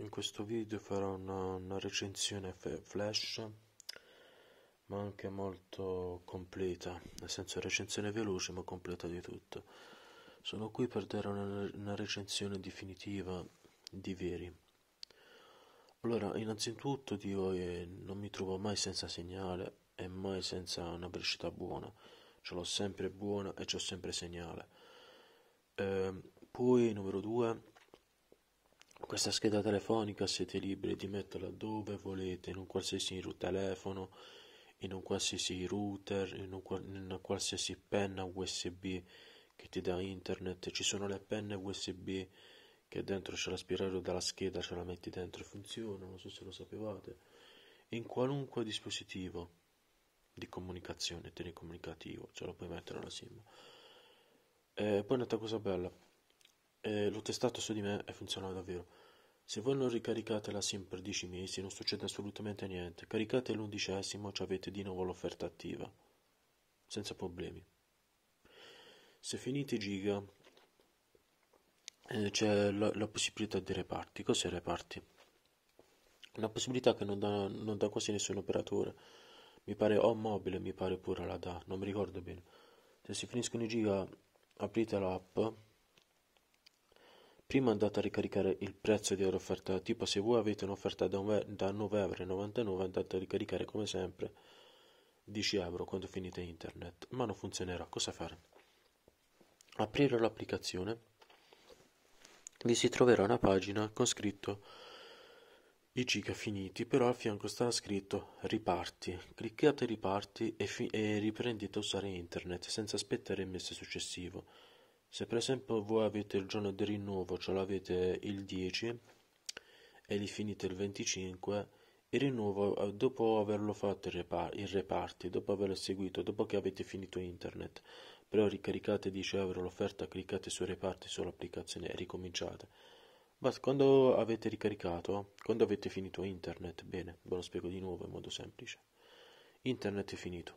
in questo video farò una, una recensione flash ma anche molto completa nel senso recensione veloce ma completa di tutto sono qui per dare una, una recensione definitiva di veri allora innanzitutto io non mi trovo mai senza segnale e mai senza una velocità buona ce l'ho sempre buona e ce l'ho sempre segnale eh, poi numero due questa scheda telefonica siete liberi di metterla dove volete, in un qualsiasi telefono, in un qualsiasi router, in, un, in una qualsiasi penna USB che ti dà internet. Ci sono le penne USB che dentro c'è l'aspirario dalla scheda, ce la metti dentro e funziona, non so se lo sapevate. In qualunque dispositivo di comunicazione telecomunicativo, ce la puoi mettere alla SIM. E eh, poi un'altra cosa bella e l'ho testato su di me e funziona davvero. Se voi non ricaricate la SIM per 10 mesi non succede assolutamente niente, caricate l'undicesimo e avete di nuovo l'offerta attiva, senza problemi. Se finite i giga eh, c'è la, la, possibilità di reparti. Cos'è reparti? Una possibilità che non da, non dà quasi nessun operatore. Mi pare o mobile, mi pare pure la da, non mi ricordo bene. Se si finiscono i giga aprite l'app Prima andate a ricaricare il prezzo di euro offerta, tipo se voi avete un'offerta da 9,99 euro andate a ricaricare come sempre 10 euro quando finite internet, ma non funzionerà. Cosa fare? Aprire l'applicazione, vi si troverà una pagina con scritto i giga finiti, però al fianco sta scritto riparti. Cliccate riparti e, e riprendete a usare internet senza aspettare il mese successivo se per esempio voi avete il giorno di rinnovo ce l'avete il 10 e li finite il 25 il rinnovo eh, dopo averlo fatto il reparti dopo averlo seguito dopo che avete finito internet però ricaricate 10 euro l'offerta cliccate su reparti sull'applicazione e ricominciate Basta, quando avete ricaricato, quando avete finito internet, bene, ve lo spiego di nuovo in modo semplice. Internet è finito.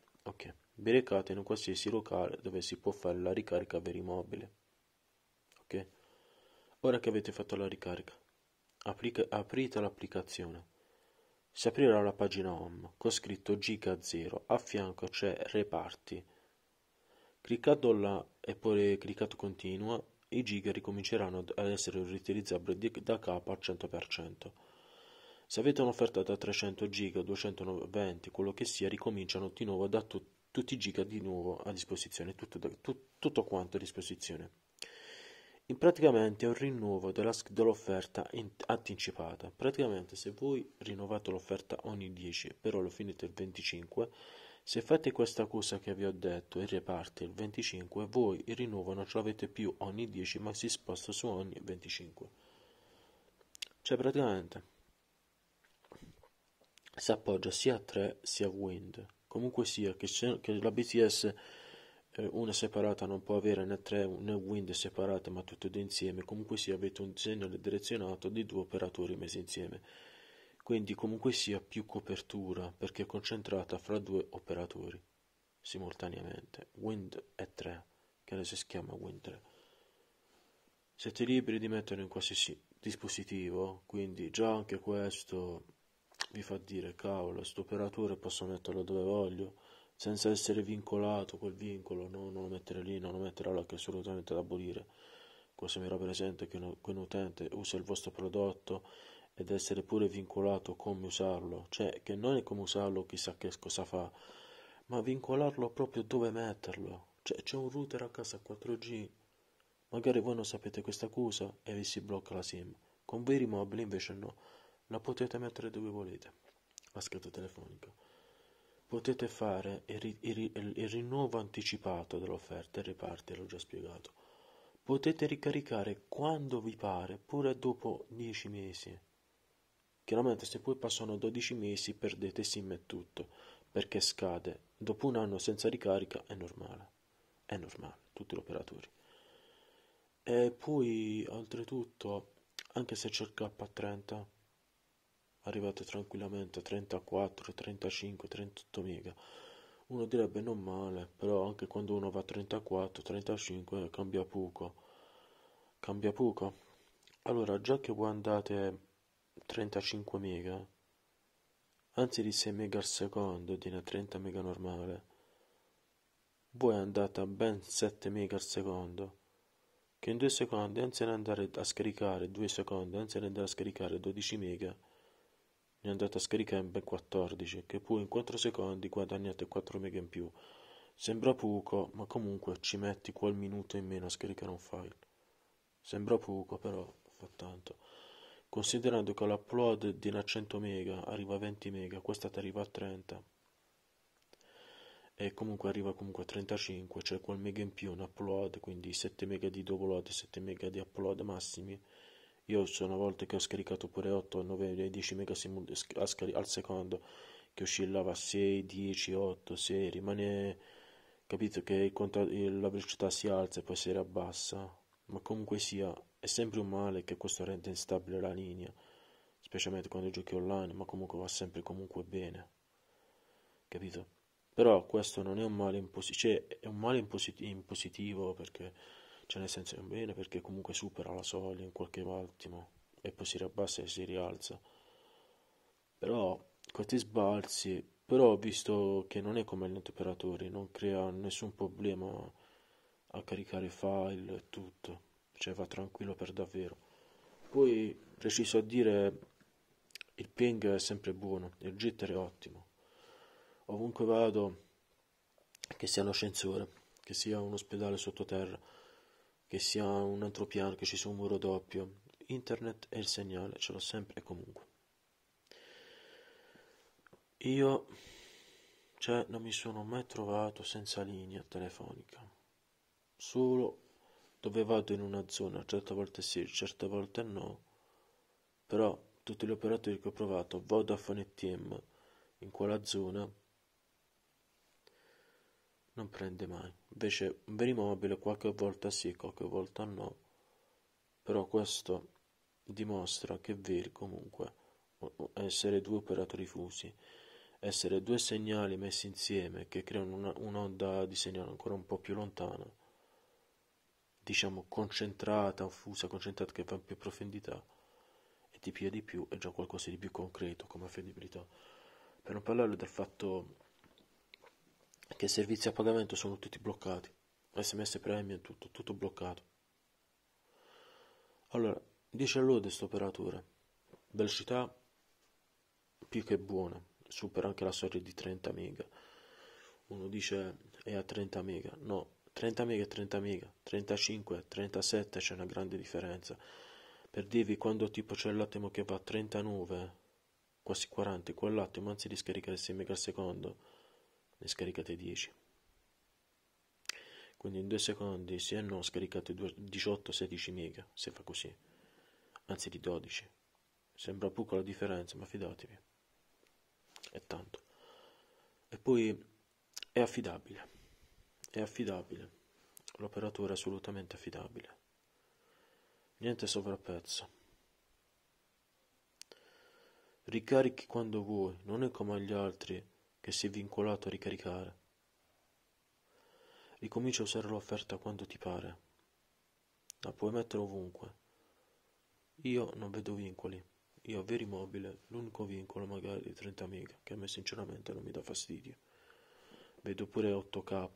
Vi recate in un qualsiasi locale dove si può fare la ricarica per i mobili. Ok? Ora che avete fatto la ricarica, applica, aprite l'applicazione. Si aprirà la pagina home con scritto Giga0, a fianco c'è Reparti. Cliccando là e poi cliccato Continua, i giga ricominceranno ad essere riutilizzabili da capo al 100%. Se avete un'offerta da 300 giga, 220, quello che sia, ricominciano di nuovo da tu, tutti i giga di nuovo a disposizione, tutto, tu, tutto quanto a disposizione. In praticamente è un rinnovo della, dell'offerta in, anticipata. Praticamente se voi rinnovate l'offerta ogni 10, però lo finite il 25, se fate questa cosa che vi ho detto e riparte il 25, voi il rinnovo non ce l'avete più ogni 10, ma si sposta su ogni 25. Cioè praticamente si appoggia sia a 3 sia a Wind. Comunque sia, che, se, che la BTS eh, una separata non può avere né 3 né Wind separate ma tutte e due insieme, comunque sia avete un segno direzionato di due operatori messi insieme. Quindi comunque sia più copertura perché è concentrata fra due operatori simultaneamente. Wind e 3, che adesso si chiama Wind 3. Siete liberi di metterlo in qualsiasi dispositivo, quindi già anche questo vi fa dire, cavolo, questo operatore posso metterlo dove voglio, senza essere vincolato quel vincolo, no? non lo mettere lì, non lo mettere là che è assolutamente da abolire. Questo mi rappresenta che un, che un utente usa il vostro prodotto ed essere pure vincolato come usarlo, cioè che non è come usarlo chissà che cosa fa, ma vincolarlo proprio dove metterlo. Cioè c'è un router a casa 4G, magari voi non sapete questa cosa e vi si blocca la SIM. Con veri mobili invece no. La potete mettere dove volete, la scheda telefonica. Potete fare il, ri il, il rinnovo anticipato dell'offerta e reparti, l'ho già spiegato. Potete ricaricare quando vi pare, pure dopo 10 mesi. Chiaramente se poi passano 12 mesi perdete SIM e tutto, perché scade. Dopo un anno senza ricarica è normale. È normale, tutti gli operatori. E poi, oltretutto, anche se c'è il K30, arrivato tranquillamente a 34, 35, 38 mega. Uno direbbe non male, però anche quando uno va a 34, 35 cambia poco. Cambia poco. Allora, già che voi andate 35 mega, anzi di 6 mega al secondo di una 30 mega normale, voi andate a ben 7 mega al secondo che in 2 secondi anzi anziché andare a scaricare 2 secondi anzi anziché andare a scaricare 12 mega ne ha dato a scaricare ben 14, che pure in 4 secondi guadagnate 4 mega in più. Sembra poco, ma comunque ci metti qual minuto in meno a scaricare un file. Sembra poco, però fa tanto. Considerando che l'upload di una 100 mega arriva a 20 mega, questa ti arriva a 30 e comunque arriva comunque a 35, cioè quel mega in più un upload, quindi 7 mega di download 7 mega di upload massimi io c'è una volta che ho scaricato pure 8, 9, 10 mega al secondo, che oscillava 6, 10, 8, 6, rimane... Capito che la velocità si alza e poi si riabbassa, ma comunque sia, è sempre un male che questo rende instabile la linea, specialmente quando giochi online, ma comunque va sempre comunque bene. Capito? Però questo non è un male in positivo, cioè è un male in, posit in positivo perché cioè nel senso è bene perché comunque supera la soglia in qualche attimo e poi si riabbassa e si rialza. Però questi sbalzi, però ho visto che non è come gli operatori, non crea nessun problema a caricare file e tutto, cioè va tranquillo per davvero. Poi preciso a dire il ping è sempre buono, il jitter è ottimo. Ovunque vado, che sia un ascensore, che sia un ospedale sottoterra, che sia un altro piano, che ci sia un muro doppio. Internet è il segnale, ce l'ho sempre e comunque. Io, cioè, non mi sono mai trovato senza linea telefonica. Solo dove vado in una zona, certe volte sì, certe volte no. Però tutti gli operatori che ho provato, Vodafone e TM, in quella zona, non prende mai. Invece un vero immobile qualche volta sì, qualche volta no, però questo dimostra che Vir comunque essere due operatori fusi, essere due segnali messi insieme che creano una, un'onda di segnale ancora un po' più lontana, diciamo concentrata, fusa, concentrata che va in più profondità e ti pia di più, è già qualcosa di più concreto come affidabilità. Per non parlare del fatto che i servizi a pagamento sono tutti bloccati, sms premium, tutto, tutto bloccato. Allora, dice lode questo operatore, velocità più che buona, supera anche la soglia di 30 mega. Uno dice è a 30 mega, no, 30 mega è 30 mega, 35, 37 c'è una grande differenza. Per dirvi quando tipo c'è l'attimo che va a 39, quasi 40, quell'attimo anzi di scaricare 6 mega al secondo ne scaricate 10 quindi in 2 secondi se hanno scaricato 18-16 mega se fa così anzi di 12 sembra poco la differenza ma fidatevi è tanto e poi è affidabile è affidabile l'operatore è assolutamente affidabile niente sovrappezzo ricarichi quando vuoi non è come agli altri che si è vincolato a ricaricare. Ricomincia a usare l'offerta quando ti pare. La puoi mettere ovunque. Io non vedo vincoli. Io veri mobile, l'unico vincolo magari di 30 mega, che a me sinceramente non mi dà fastidio. Vedo pure 8K,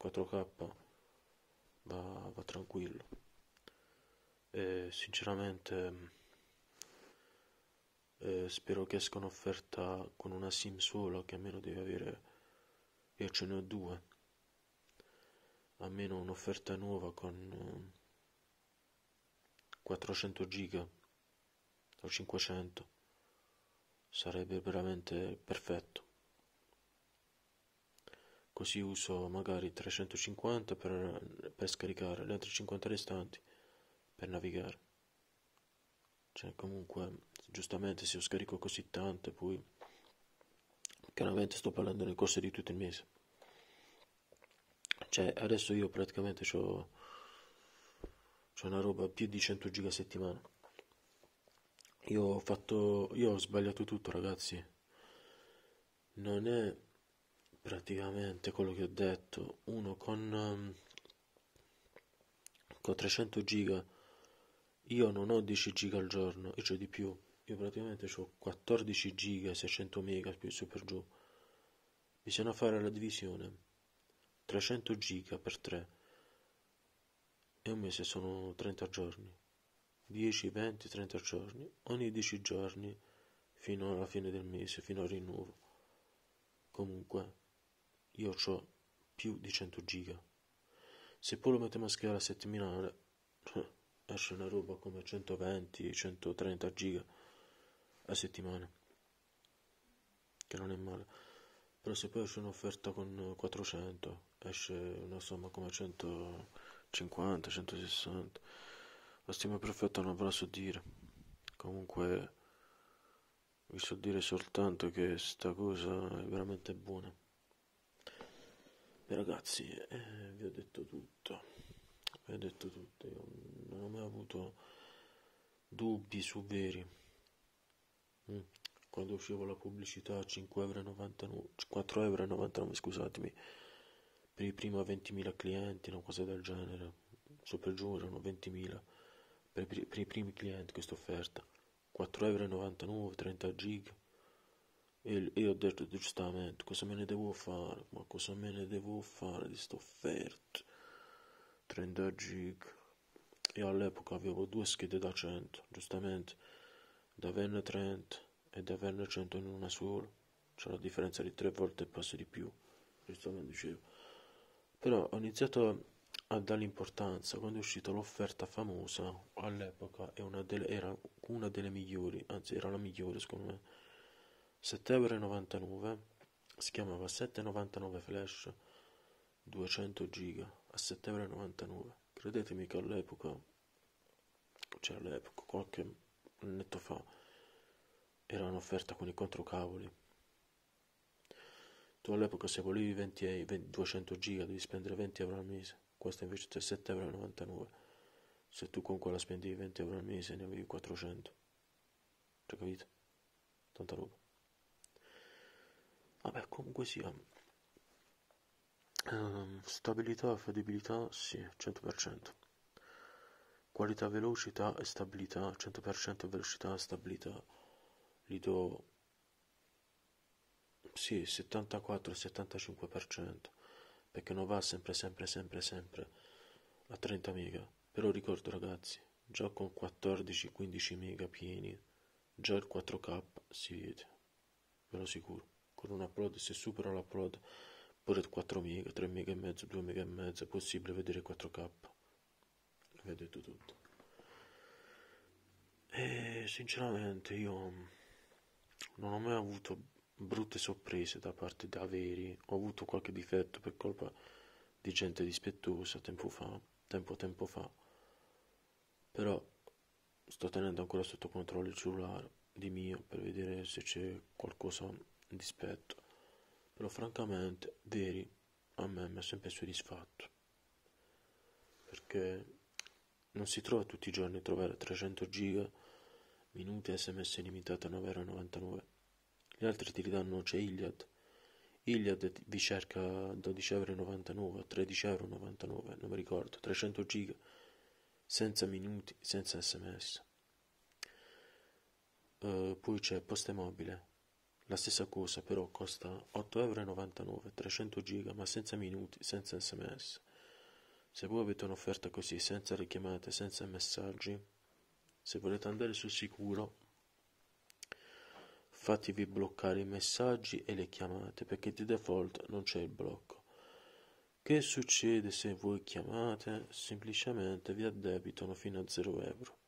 4K, va, va tranquillo. E sinceramente eh, spero che esca un'offerta con una sim sola che almeno deve avere io ce ne ho due almeno un'offerta nuova con eh, 400 giga o 500 sarebbe veramente perfetto così uso magari 350 per, per scaricare le altre 50 restanti per navigare cioè, comunque, giustamente, se io scarico così tante, poi... Chiaramente sto parlando nel corso di tutto il mese. Cioè, adesso io praticamente ho... C'è una roba più di 100 giga a settimana. Io ho fatto... Io ho sbagliato tutto, ragazzi. Non è praticamente quello che ho detto. Uno con... Ehm, con 300 giga io non ho 10 giga al giorno, e ho di più, io praticamente ho 14 giga, 600 mega più su per giù. Bisogna fare la divisione, 300 giga per 3, e un mese sono 30 giorni, 10, 20, 30 giorni, ogni 10 giorni fino alla fine del mese, fino al rinnovo. Comunque, io ho più di 100 giga. Se poi lo mettiamo a scala settimanale... esce una roba come 120-130 giga a settimana, che non è male. Però se poi esce un'offerta con 400, esce una somma come 150-160. La stima perfetta non ve la so dire. Comunque vi so dire soltanto che sta cosa è veramente buona. E ragazzi, eh, vi ho detto tutto vi ho detto tutto, io non ho mai avuto dubbi su veri. Mm. Quando uscivo la pubblicità a 4,99€, scusatemi, per i primi 20.000 clienti, una cosa del genere, sopra giù erano 20.000, per, per i primi clienti questa offerta, 4,99€, 30 gig, e, e ho detto giustamente, cosa me ne devo fare, ma cosa me ne devo fare di questa offerta? 30 gig e all'epoca avevo due schede da 100 giustamente da averne 30 e da averne 100 in una sola c'è la differenza di 3 volte e passa di più giustamente dicevo però ho iniziato a dare importanza quando è uscita l'offerta famosa all'epoca una delle, era una delle migliori anzi era la migliore secondo me 7,99 si chiamava 7,99 flash 200 giga a 7,99€. Credetemi che all'epoca, cioè all'epoca, qualche annetto fa, era un'offerta con i controcavoli. Tu all'epoca se volevi 20, 20, 200 giga devi spendere 20 euro al mese, questa invece è 7,99€. Se tu con quella spendi 20 euro al mese ne avevi 400. Cioè capito? Tanta roba. Vabbè comunque sia. Um, stabilità affidabilità sì, 100%. Qualità, velocità e stabilità, 100% velocità e stabilità. Gli do sì, 74-75%, perché non va sempre, sempre, sempre, sempre a 30 mega. Però ricordo ragazzi, già con 14-15 mega pieni, già il 4K si vede, ve lo sicuro. Con un upload, se supero l'upload pure 4 mega, 3 mega e mezzo, 2 mega e mezzo, è possibile vedere 4K. Vedete tutto. E sinceramente io non ho mai avuto brutte sorprese da parte di averi, ho avuto qualche difetto per colpa di gente dispettosa tempo fa, tempo tempo fa. Però sto tenendo ancora sotto controllo il cellulare di mio per vedere se c'è qualcosa di dispetto. Però francamente, Veri a me mi ha sempre soddisfatto, perché non si trova tutti i giorni a trovare 300 giga, minuti sms illimitati a 9,99 euro Gli altri ti li danno, c'è Iliad. Iliad vi cerca 12,99 euro 13,99 euro non mi ricordo, 300 giga, senza minuti, senza sms. Uh, eh, poi c'è Poste Mobile, la stessa cosa però costa 8,99 euro, 300 giga, ma senza minuti, senza sms. Se voi avete un'offerta così, senza richiamate, senza messaggi, se volete andare sul sicuro, fatevi bloccare i messaggi e le chiamate, perché di default non c'è il blocco. Che succede se voi chiamate? Semplicemente vi addebitano fino a 0 euro.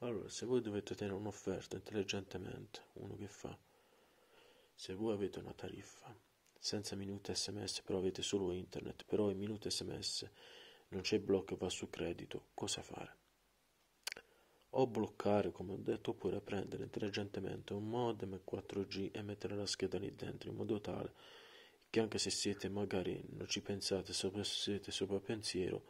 Allora, se voi dovete tenere un'offerta intelligentemente, uno che fa, se voi avete una tariffa senza minuti sms, però avete solo internet, però in minuti sms non c'è blocco e va su credito, cosa fare? O bloccare, come ho detto, oppure prendere intelligentemente un modem 4G e mettere la scheda lì dentro in modo tale che anche se siete magari non ci pensate, se siete sopra pensiero,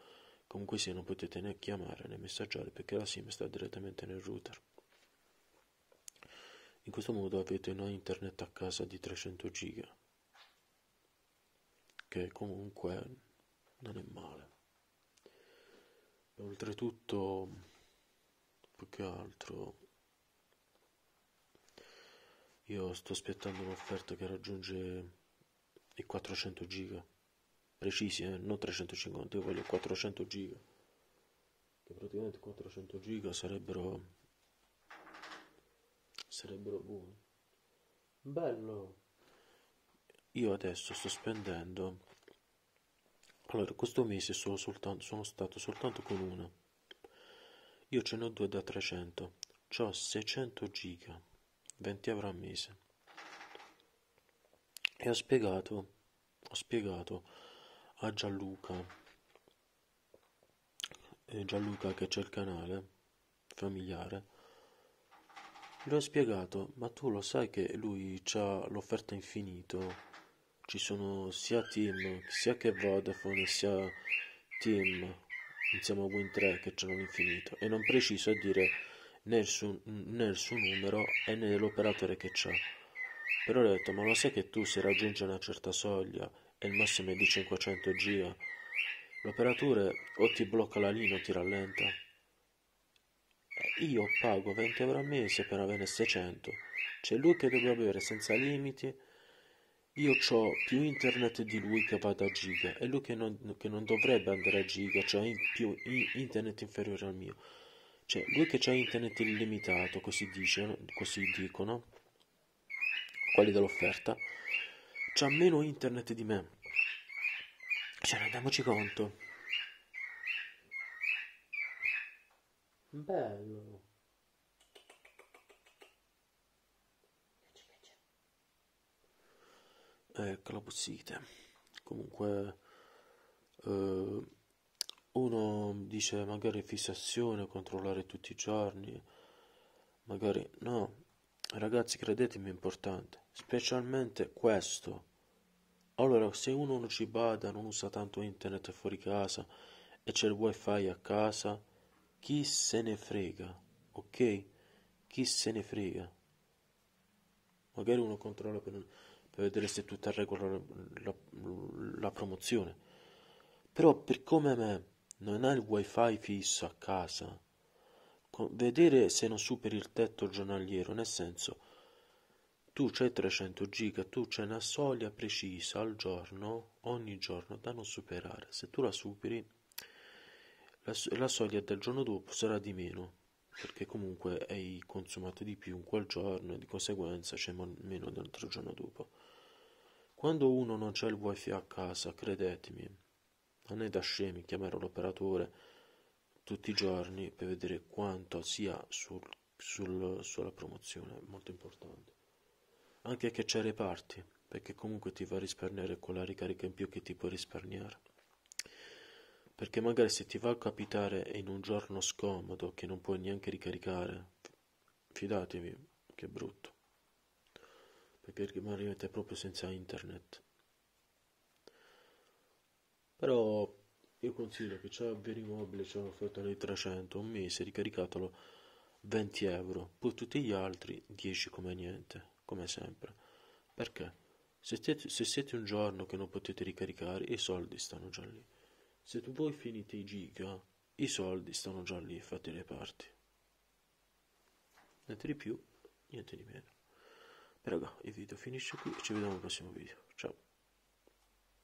Comunque se non potete né chiamare né messaggiare perché la SIM sta direttamente nel router. In questo modo avete una internet a casa di 300 giga che comunque non è male. oltretutto più che altro io sto aspettando un'offerta che raggiunge i 400 giga precisi, eh? non 350, io voglio 400 giga. Che praticamente 400 giga sarebbero... sarebbero buoni. Bello! Io adesso sto spendendo... Allora, questo mese sono, soltanto, sono stato soltanto con una. Io ce ne ho due da 300. C'ho 600 giga, 20 euro al mese. E ho spiegato, ho spiegato a Gianluca e Gianluca che c'è il canale familiare gli ho spiegato ma tu lo sai che lui ha l'offerta infinito ci sono sia team sia che Vodafone sia team insieme a Win3 che c'è l'infinito e non preciso a dire né il, suo, né il suo numero e né l'operatore che c'è però ho detto ma lo sai che tu se raggiunge una certa soglia e il massimo è di 500 giga. L'operatore o ti blocca la linea o ti rallenta. Io pago 20 euro al mese per avere 600. C'è lui che deve avere senza limiti. Io ho più internet di lui che vada a giga e lui che non, che non dovrebbe andare a giga, cioè in più in internet inferiore al mio. Cioè, lui che ha internet illimitato, così, dice, così dicono, quelli dell'offerta, c'ha meno internet di me. Cioè, rendiamoci conto. Bello. Ecco la bussite. Comunque, eh, uno dice magari fissazione, controllare tutti i giorni. Magari no, Ragazzi, credetemi, è importante. Specialmente questo. Allora, se uno non ci bada, non usa tanto internet fuori casa e c'è il wifi a casa, chi se ne frega, ok? Chi se ne frega? Magari uno controlla per, per vedere se è tutta regola la, la, la promozione. Però per come me non ha il wifi fisso a casa, vedere se non superi il tetto giornaliero, nel senso tu c'hai 300 giga, tu c'è una soglia precisa al giorno, ogni giorno da non superare. Se tu la superi, la, la soglia del giorno dopo sarà di meno, perché comunque hai consumato di più in quel giorno e di conseguenza c'è meno dell'altro giorno dopo. Quando uno non c'è il wifi a casa, credetemi, non è da scemi chiamare l'operatore tutti i giorni per vedere quanto sia sul, sul, sulla promozione, molto importante. Anche che c'è reparti, perché comunque ti va a risparmiare quella ricarica in più che ti puoi risparmiare. Perché magari se ti va a capitare in un giorno scomodo che non puoi neanche ricaricare, fidatevi, che è brutto. Perché rimanete proprio senza internet. Però io consiglio che c'è Mobile, c'è un'offerta di 300 un mese, ricaricatelo 20 euro, poi tutti gli altri 10 come niente, come sempre. Perché? Se, te, se siete un giorno che non potete ricaricare, i soldi stanno già lì. Se tu voi finite i giga, i soldi stanno già lì, fate le parti. Niente di più, niente di meno. Beh, raga, il video finisce qui, ci vediamo al prossimo video. Ciao.